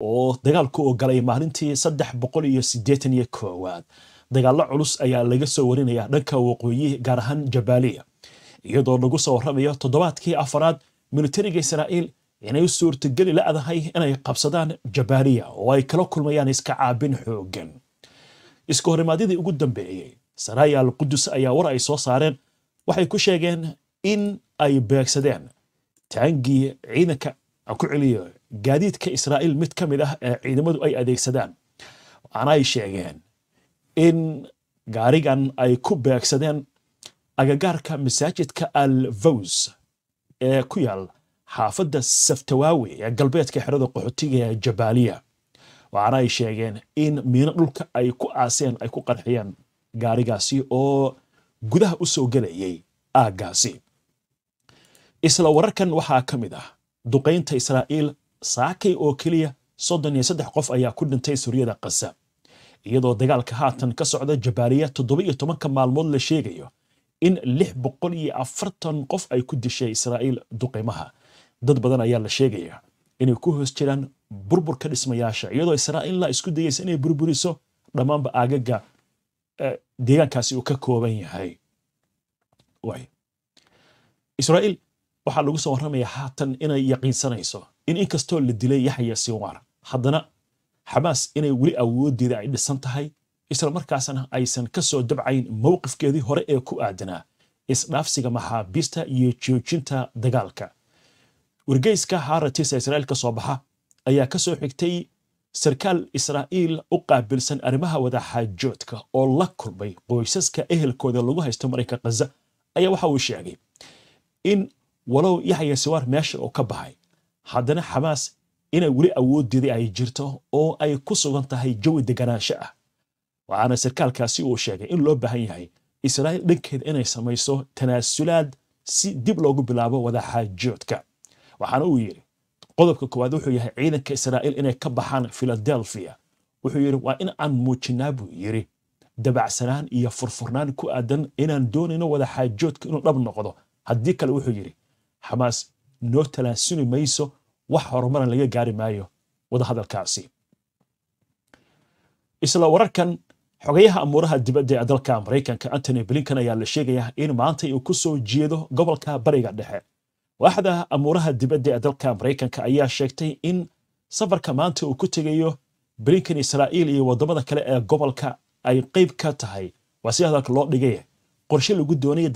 oo dagaalku galay maalintii saddex boqol iyo siddeetan iyo koowaad dagaallo culus ayaa laga soo warinaya dhanka waqooyi gaar ahaan jabaaliya iyadoo lagu soo warramayo toddobaadkii afaraad militariga israa'iil inay suurtogeli la'dahay inay qabsadaan jabaaliya oo ay kala kulmayaan iska caabin xooggan iska horimaadyadii ugu dambeeyey saraya al qudus ayaa war ay soo saareen waxay ku sheegeen in ay beegsadeen taangii ciidanka ku celiyo gaadiidka israa'iil mid ka mid ah ee ciidamadu ay adeegsadaan waxaanaay sheegeen in gaarigan ay ku beegsadeen agagaarka masaajidka al vows ee ku yaal xaafadda saftawaawi ee galbeedka xerada qaxootiga ee jabaaliya waxaana sheegeen in miino dhulka ay ku aaseen ay ku qarxiyeen gaarigaasi oo gudaha u soo gelayay aaggaasi isla wararkan waxaa ka mid ah duqaynta israa'iil saakay oo keliya soddon iyo saddex qof ayaa ku dhintay suryada khaza iyadoo dagaalka haatan ka socda jabaaliya toddoba iyo tobanka maalmood la sheegayo in lix boqol iyo afartan qof ay ku dishay israa'iil duqimaha dad badan ayaa la sheegaya inay ku hoos jiraan burburka dhismayaasha iyadoo israa'iil isku dayaysa inay burburiso dhammaanba aagaga e, deegaankaasi uu ka kooban yahay israa'iil waxaa lagu soo warramayaa haatan inay yaqiinsanayso in inkastoo la dilay yaxya sinwaar haddana xamaas inay weli awooddeeda ay dhisan tahay isla markaasna aysan ka soo dabcayn mowqifkeedii hore ee ku aadanaa isdhaafsiga maxaabiista iyo joojinta dagaalka wargeyska haaratis israa'iil ka soo baxa ayaa ka soo xigtay sarkaal israa'iil u qaabilsan arrimaha wadaxaajoodka oo la kulmay qoysaska ehelkooda lagu haysto marayka khaza ayaa waxa uu sheegay in walow yaxya siwaar meesha uu ka baxay haddana xamaas inay weli awooddeeda ay jirto oo ay ku sugan tahay jawi deganaansho ah waxaana sarkaalkaasi uu sheegay in loo baahan yahay israa'iil dhankeed inay samayso tanaasulaad si dib loogu bilaabo wadaxaajoodka waxaana uu yidhi qodobka koowaad wuxuu yahay ciidanka israa'iil inay ka baxaan filadelfiya wuxuu yidhi waa in aan muujinaa buu yidhi dabacsanaan iyo furfurnaan ku aadan inaan doonayno wadaxaajoodka inuu dhab noqdo haddii kale wuxuu yidhi xamaas noo talaasuni mayso wax horumaran laga gaari maayo wadahadalkaasi isla wararkan xogayaha amuuraha dibadda ee dalka maraykanka antony blinkan ayaa la sheegayaa in maanta uu kusoo jeedo gobolka bariga dhexe waaxda amuuraha dibadda ee dalka maraykanka ayaa sheegtay in safarka maanta uu ku tegayo blinkan israa'iil iyo waddamada kale ee gobolka ay qayb ka tahay waa si hadalka loo dhigay qorshe lagu doonaya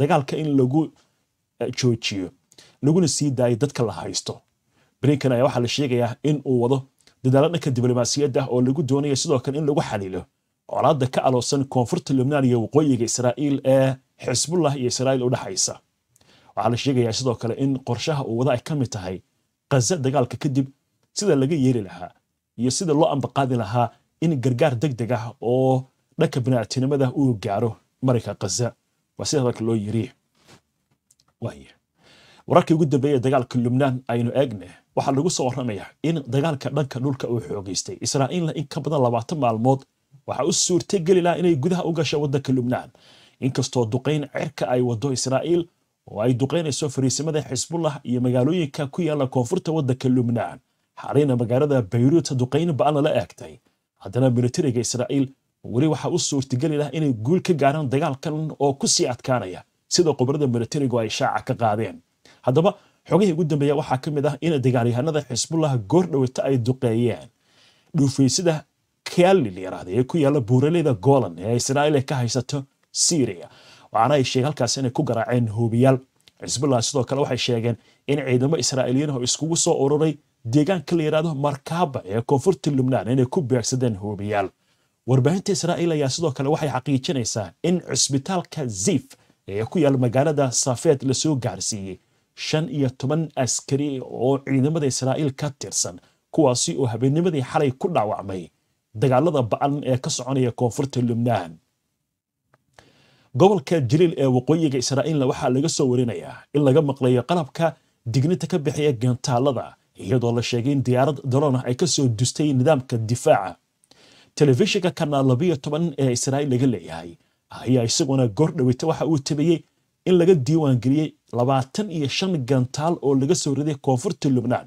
dagaalka in lagu eh, joojiyo laguna sii daayay dadka la haysto brinkan ayaa waxaa la sheegayaa in uu wado dadaalo dhanka diblomaasiyadda oo lagu doonaya sidoo kale in lagu xaliilo colaadda ka aloosan koonfurta lubnaan iyo waqooyiga israa'iil ee xisbullah iyo israa'iil u dhexaysa waxaa la sheegayaa sidoo kale in qorshaha uu wada ay ka mid tahay khaza dagaalka kadib sida laga yeeli lahaa iyo sida loo ambaqaadi lahaa in gargaar deg deg ah oo dhanka bini'aatinimada uu gaaro marayka kaza waa sidaa dalka loo yiri wararkii ugu dambeeyey dagaalka lubnaan aynu eegne waxaa lagu soo warramayaa in dagaalka dhanka dhulka uu xoogaystay israa'iilna in ka badan labaatan maalmood waxaa u suurta geli lahaa inay gudaha u gasho waddanka lubnaan inkastoo duqayn cirka ay wado israa'iil oo ay duqeynayso fariisimada xisbullah iyo magaalooyinka ku yaala koonfurta waddanka lubnaan xariina magaalada bayruut duqayn ba'ana la eegtay haddana militariga israa'iil weli waxaa u suurtageli laha inay guul ka gaaraan dagaalkan oo ku sii adkaanaya sida qubarada militarigu ay shaaca ka qaadeen haddaba xogihii ugu dambeeya waxaa ka mid ah in dagaaryahanada xisbullaha goordhoweta ay duqeeyeen dhuufaysida kaali la yiraahda ee ku yaala buuraleyda golan ee israa'iil ka haysato syria waxaana ay sheeg halkaas inay ku garaaceen hoobiyaal xisbullah sidoo kale waxay sheegeen in ciidamo israa'iiliyiin oo iskugu soo ururay deegaanka la yidhaahdo markaba ee koonfurta lubnaan inay ku beegsadeen hoobiyaal warbaahinta israa'iil ayaa sidoo kale waxay xaqiijinaysaa in cisbitaalka ziif ee ku yaala magaalada safeed lasoo gaarsiiyey shan iyo toban askari oo ciidamada israa'iil ka tirsan kuwaasi oo habeennimadii xalay ku dhaawacmay dagaalada ba'an ee ka soconaya koonfurta lubnaan gobolka jaliil ee waqooyiga israa'iilna waxaa laga soo warinayaa in laga maqlayo qalabka digninta ka bixiya gantaalada iyadoo la sheegay in diyaarad daroonah ay kasoo soo dustay nidaamka difaaca telefishinka kanaal labiyo toban ee israa'iil laga leeyahay ayaa isaguna goor dhaweyta waxa uu tabiyey in laga diiwaangeliyey labaatan iyo shan gantaal oo laga soo riday koonfurta lubnaan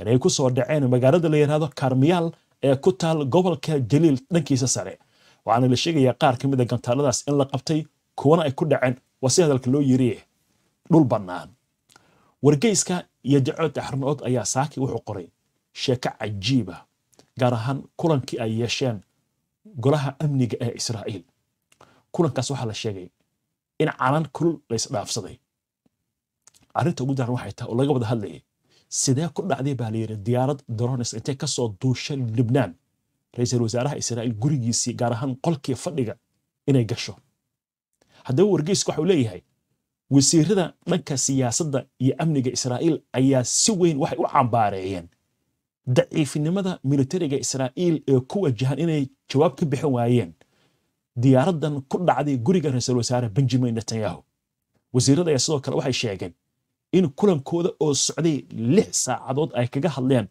inay ku soo dhaceen magaalada la yidhaahdo karmiyaal ee ku taal gobolka jaliil dhankiisa sare waxaana la sheegayaa qaar ka mid ah gantaaladaas in la qabtay kuwana ay ku dhaceen wasi si hadalka loo yiri dhul bannaan wargeyska iyo jacood axrnood ayaa saaki wuxuu qoray sheeko cajiiba ah, gaar ahaan kulankii ay yeesheen golaha amniga ee israa'iil kulankaas waxaa la sheegay in calan kulul laysdhaafsaday arinta ugu daran waxay tahay oo laga wada hadlayay sidee ku dhacday baa la diyaarad drones intay ka soo duushay libnaan ra-iisul wasaaraha israa'iil gurigiisii gaar ahaan qolkii fadhiga inay gasho haddaba wargeysku waxau leeyahay wasiirada dhanka siyaasadda iyo amniga israa'iil ayaa si weyn waxay u cambaareeyeen daciifnimada militariga israa'iil ee ku wajahan inay jawaab ka bixin waayeen diyaaraddan ku dhacday guriga ra-iisul wasaare benjamin netanyahu wasiirada ayaa sidoo kale waxay sheegeen in kulankooda oo socday lix saacadood ay kaga hadleen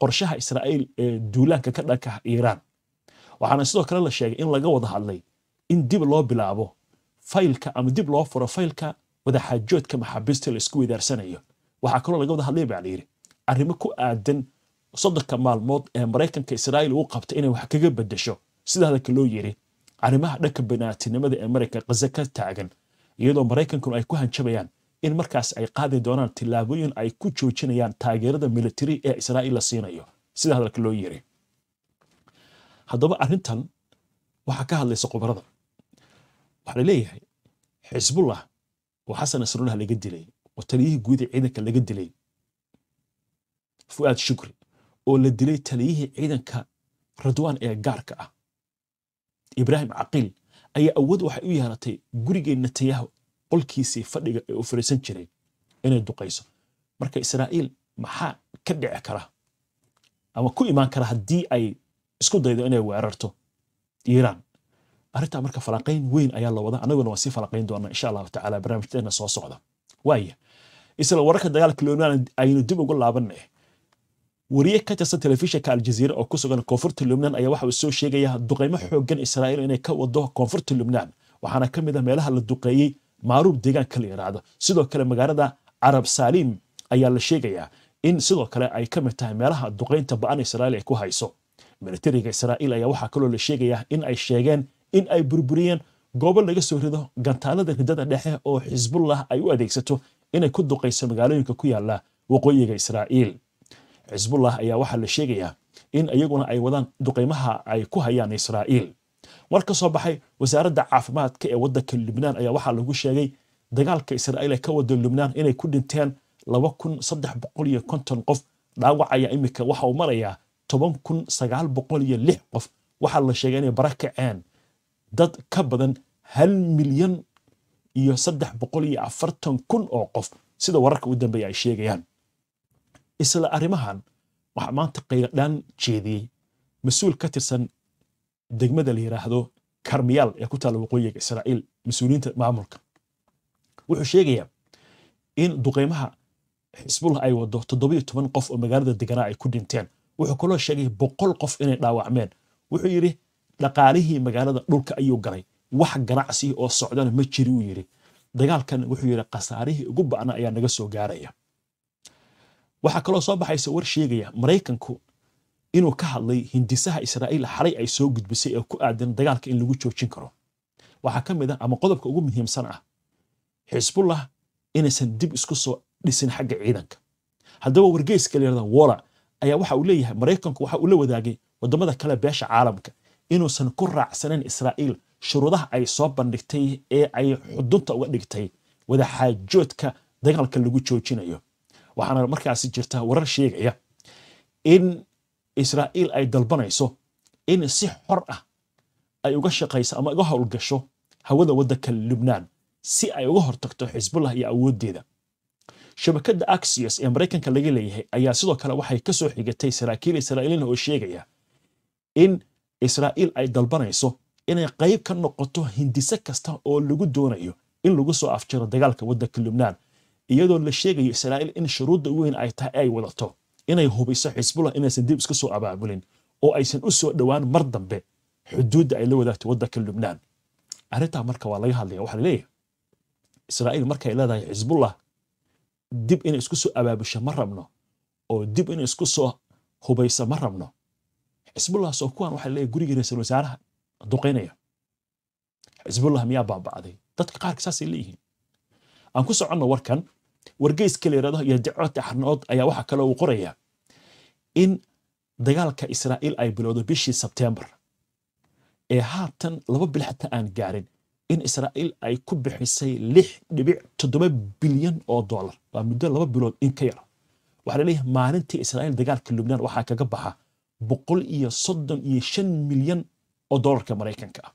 qorshaha israa'iil ee duulaanka ka dhankaha iiraan waxaana sidoo kale la sheegay in laga wada hadlay in dib loo bilaabo faylka ama dib loo furo faylka wadaxaajoodka maxaabiista la isku weydaarsanayo waxaa kaloo laga wada hadlay baa layidhi arrimo ku aadan soddonka maalmood ee maraykanka israa'iil uu qabtay inay wax kaga bedesho sidaa hadalka loo yiri arrimaha dhanka bani'aatinimada ee maraykan qaza ka taagan iyadoo maraykankuna ay ku hanjabayaan in markaas ay qaadi doonaan tilaabooyin ay ku joojinayaan taageerada militari ee israa'iil la siinayo sida hadalka loo yiri haddaba arrintan waxaa ka hadlaysa khubarada waxaa la leeyahay xisbullah oo xasan nasrullah laga dilay oo taliyihii guud ee ciidanka laga dilay fu'aad shukri oo la dilay taliyihii ciidanka radwaan ee gaarka ah ibraahim caqiil ayaa awood waxay u yeelatay gurigee netanyahu qolkiisii fadhiga ee u fariisan jiray inay duqayso marka israa'iil maxaa ka dhici kara ama ku imaan kara haddii ay isku daydo inay weerarto iiraan arrintaa marka falanqayn weyn ayaa la wadaa annaguna waan sii falanqayn doonaa insha allahu tacaala barnaamijteena soo socda waaya isla wararka dagaalka lubnaan aynu dib ugu laabanay wariye ka tirsan telefishinka aljaziira oo ku sugan koonfurta lubnaan ayaa waxa uu soo sheegaya duqaymo xooggan israa'iil inay ka wado koonfurta lubnaan waxaana ka mid ah meelaha la duqeeyey maaruub deegaanka la yiraahdo sidoo kale magaalada carab saaliim ayaa la sheegayaa in sidoo kale ay ka mid tahay meelaha duqaynta ba-an israa'iil ay ku hayso militariga israa'iil ayaa waxaa kaloo la sheegayaa in ay sheegeen in ay burburiyeen goobo laga soo rido gantaalada ridada dhexe oo xisbullah ay u adeegsato inay ku duqayso magaalooyinka ku yaala waqooyiga israa'iil xisbullah ayaa waxaa la sheegayaa in iyaguna ay wadaan duqeymaha ay ku hayaan israa'iil war ka soo baxay wasaaradda caafimaadka ee waddanka lubnaan ayaa waxaa lagu sheegay dagaalka israa'iil ee ka wada lubnaan inay ku dhinteen laba kun saddex boqol iyo konton qof dhaawac ayaa iminka waxa uu marayaa toban kun sagaal boqol iyo lix qof waxaa la sheegay inay bara kaceen dad ka badan hal milyan iyo saddex boqol iyo afartan kun oo qof sida wararka u dambeeya ay sheegayaan isla arrimahan waxaa maanta qayladhaan jeediyey mas-uul ka tirsan degmada la yiraahdo karmiyaal ee ku taala waqooyiga israiil mas-uuliyiinta maamulka wuxuu sheegayaa in duqeymaha xisbullah ay wado toddobiyo toban qof oo magaalada deganaa ay ku dhinteen wuxuu kaloo sheegay boqol qof inay dhaawacmeen wuxuu yidhi dhaqaalihii magaalada dhulka ayuu galay wax ganacsi oo socdana ma jiri uu yidhi dagaalkan wuxuu yidhi khasaarihii ugu ba'na ayaa naga soo gaaraya waxaa kaloo soo baxaysa war sheegaya maraykanku inuu ka hadlay hindisaha israa'iil xalay ay soo gudbisay ee ku aadan dagaalka in lagu joojin karo waxaa ka mid ah ama qodobka ugu muhiimsan ah xisbullah inaysan dib isku soo dhisin xagga ciidanka haddaba wargeyska layirahda wola ayaa waxa uu leeyahay maraykanku waxa uu la wadaagay waddamada kale beesha caalamka inuusan ku raacsanayn israa'iil shuruudaha ay soo bandhigtay ee ay xudunta uga dhigtay wadaxaajoodka dagaalka lagu joojinayo waxaana markaasi jirta warar sheegaya in israa'iil ay dalbanayso in si xor ah ay uga shaqayso ama uga howlgasho hawada waddanka lubnaan si ay uga hortagto xisbullah iyo awooddeeda shabakadda axios ee maraykanka laga leeyahay ayaa sidoo kale waxay ka soo xigatay saraakiil israa'iiliin oo sheegaya in israa'iil ay dalbanayso inay qayb ka noqoto hindise kasta oo lagu doonayo in lagu soo afjaro dagaalka waddanka lubnaan iyadoo la sheegayo israa'iil in shuruudda weyn ay tahay ay wadato inay hubiso xisbullah inaysan dib iska soo abaabulin oo aysan u soo dhowaan mar dambe xuduudda ay la wadaagto waddanka lubnaan arrintaa marka waa laga hadlaya waxaa laleeyahay israa'iil markay leedahay xisbullah dib inay isku soo abaabusho ma rabno oo dib inay isku soo hubayso ma rabno xisbullah soo kuwan waxaa laleeyahay gurigii ra-iisul wasaaraha duqaynaya xisbullah miyaa baaba'day dadka qaarka saasay leeyihiin aan ku soconno warkan wargeyska layirahdo iyo jacooti xarnood ayaa waxaa kale uu qorayaa in dagaalka israa'iil ay bilowdo bishii sebtembar ee haatan laba bil xataa aan gaarin in israa'iil ay ku bixisay lix dhibic toddoba bilyan oo dollar waa muddo laba bilood in ka yar waxaa laleeyahay maalintii israa'iil dagaalka lubnaan waxaa kaga baxa boqol iyo soddon iyo shan milyan oo dollarka maraykanka ah